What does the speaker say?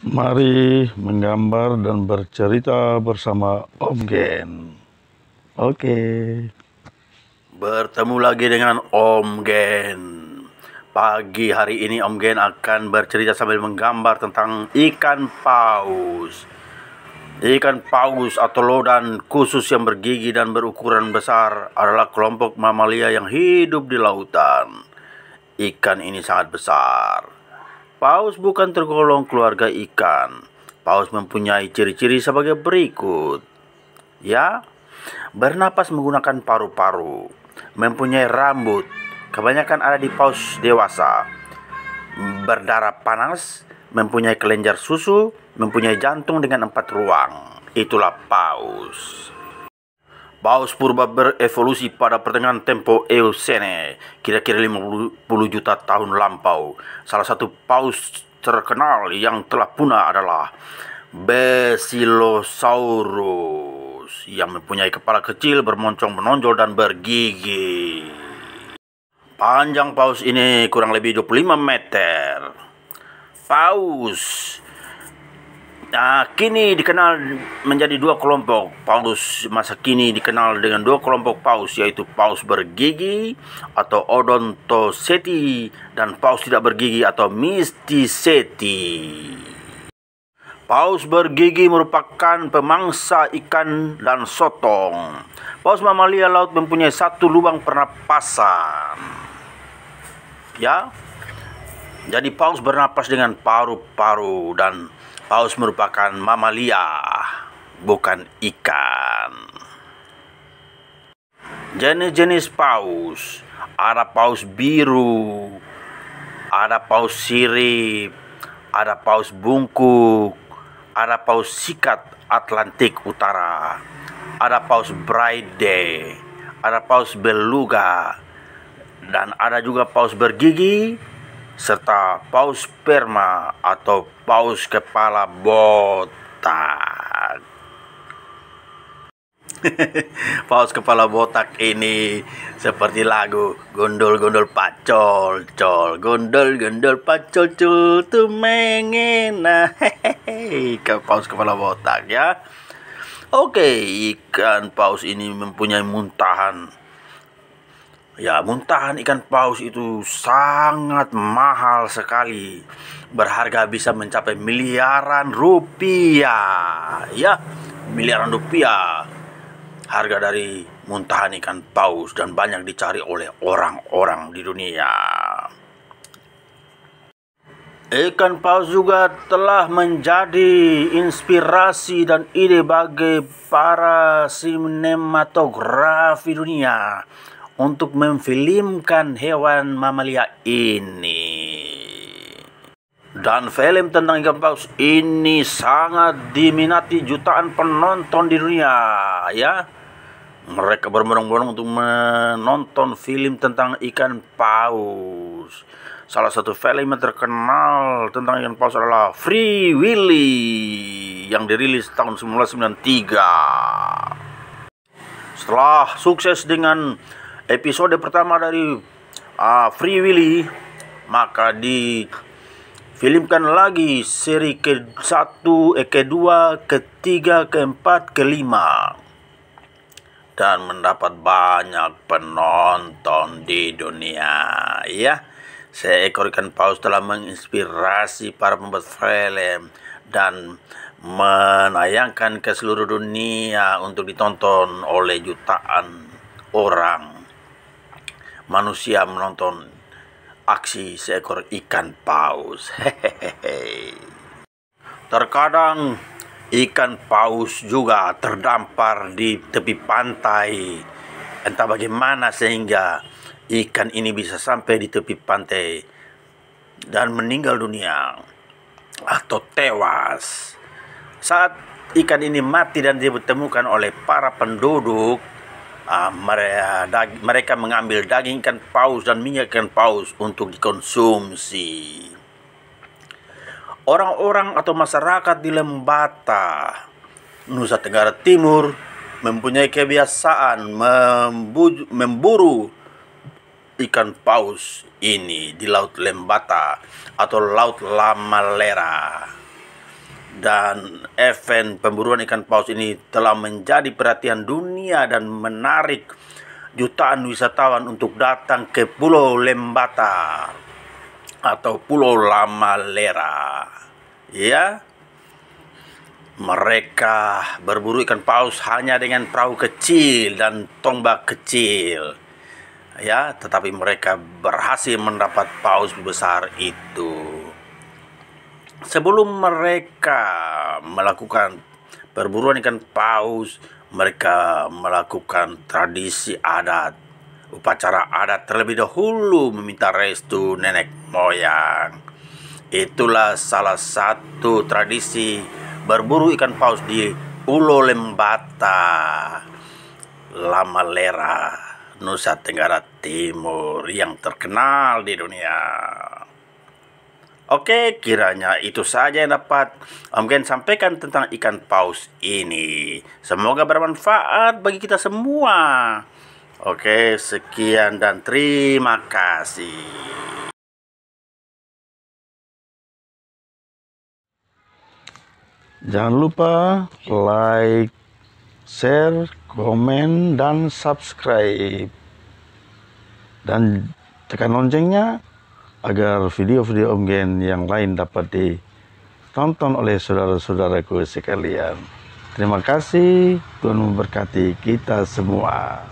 Mari menggambar dan bercerita bersama Om Gen. Oke. Bertemu lagi dengan Om Gen. Pagi hari ini Om Gen akan bercerita sambil menggambar tentang ikan paus. Ikan paus atau lodan khusus yang bergigi dan berukuran besar adalah kelompok mamalia yang hidup di lautan. Ikan ini sangat besar Paus bukan tergolong keluarga ikan. Paus mempunyai ciri-ciri sebagai berikut. Ya, bernapas menggunakan paru-paru, mempunyai rambut, kebanyakan ada di paus dewasa, berdarah panas, mempunyai kelenjar susu, mempunyai jantung dengan empat ruang. Itulah paus. Paus purba berevolusi pada pertengahan tempo Eocene, kira-kira 50 juta tahun lampau. Salah satu paus terkenal yang telah punah adalah Basilosaurus yang mempunyai kepala kecil bermoncong menonjol dan bergigi. Panjang paus ini kurang lebih 25 meter. Paus uh, kini dikenal menjadi dua kelompok paus masa kini dikenal dengan dua kelompok paus yaitu paus bergigi atau odontoceti dan paus tidak bergigi atau mysticeti Paus bergigi merupakan pemangsa ikan dan sotong. Paus mamalia laut mempunyai satu lubang pernapasan. Ya. Jadi paus bernapas dengan paru-paru dan Paus merupakan mamalia, bukan ikan. Jenis-jenis paus, ada paus biru, ada paus sirip, ada paus bungkuk, ada paus sikat Atlantik Utara, ada paus Bride, ada paus beluga, dan ada juga paus bergigi, serta paus sperma atau paus kepala botak. paus kepala botak ini seperti lagu gondol gondol pacol col gondol gondol pacol col tuh mengena hehehe ke paus kepala botak ya. Oke, ikan paus ini mempunyai muntahan Ya, muntahan ikan paus itu sangat mahal sekali. Berharga bisa mencapai miliaran rupiah. Ya, miliaran rupiah. Harga dari muntahan ikan paus dan banyak dicari oleh orang-orang di dunia. Ikan paus juga telah menjadi inspirasi dan ide bagi para sinematografi dunia untuk memfilmkan hewan mamalia ini. Dan film tentang ikan paus ini sangat diminati jutaan penonton di dunia ya. Mereka berbondong-bondong untuk menonton film tentang ikan paus. Salah satu film yang terkenal tentang ikan paus adalah Free Willy yang dirilis tahun 1993. Setelah sukses dengan episode pertama dari uh, Free Willy maka di filmkan lagi seri ke-1, eh, ke-2, ke-3, ke-4, ke-5 dan mendapat banyak penonton di dunia ya seekor ikan paus telah menginspirasi para pembuat film dan menayangkan ke seluruh dunia untuk ditonton oleh jutaan orang manusia menonton aksi seekor ikan paus. Terkadang ikan paus juga terdampar di tepi pantai. Entah bagaimana sehingga ikan ini bisa sampai di tepi pantai dan meninggal dunia atau tewas. Saat ikan ini mati dan ditemukan oleh para penduduk, Ah, ah, mereka mengambil daging ikan paus dan minyak ikan paus untuk dikonsumsi. Orang-orang atau masyarakat di Lembata, Nusa Tenggara Timur mempunyai kebiasaan memburu ikan paus ini di Laut Lembata atau Laut Lamalera dan event pemburuan ikan paus ini telah menjadi perhatian dunia dan menarik jutaan wisatawan untuk datang ke Pulau Lembata atau Pulau Lama Lera. Ya, mereka berburu ikan paus hanya dengan perahu kecil dan tombak kecil. Ya, tetapi mereka berhasil mendapat paus besar itu. Sebelum mereka melakukan perburuan ikan paus, mereka melakukan tradisi adat. Upacara adat terlebih dahulu meminta restu nenek moyang. Itulah salah satu tradisi berburu ikan paus di Pulau Lembata, Lama Lera, Nusa Tenggara Timur yang terkenal di dunia. Oke, kiranya itu saja yang dapat Om Gen sampaikan tentang ikan paus ini. Semoga bermanfaat bagi kita semua. Oke, sekian dan terima kasih. Jangan lupa like, share, komen, dan subscribe. Dan tekan loncengnya agar video-video Om Gen yang lain dapat ditonton oleh saudara-saudaraku sekalian. Terima kasih, Tuhan memberkati kita semua.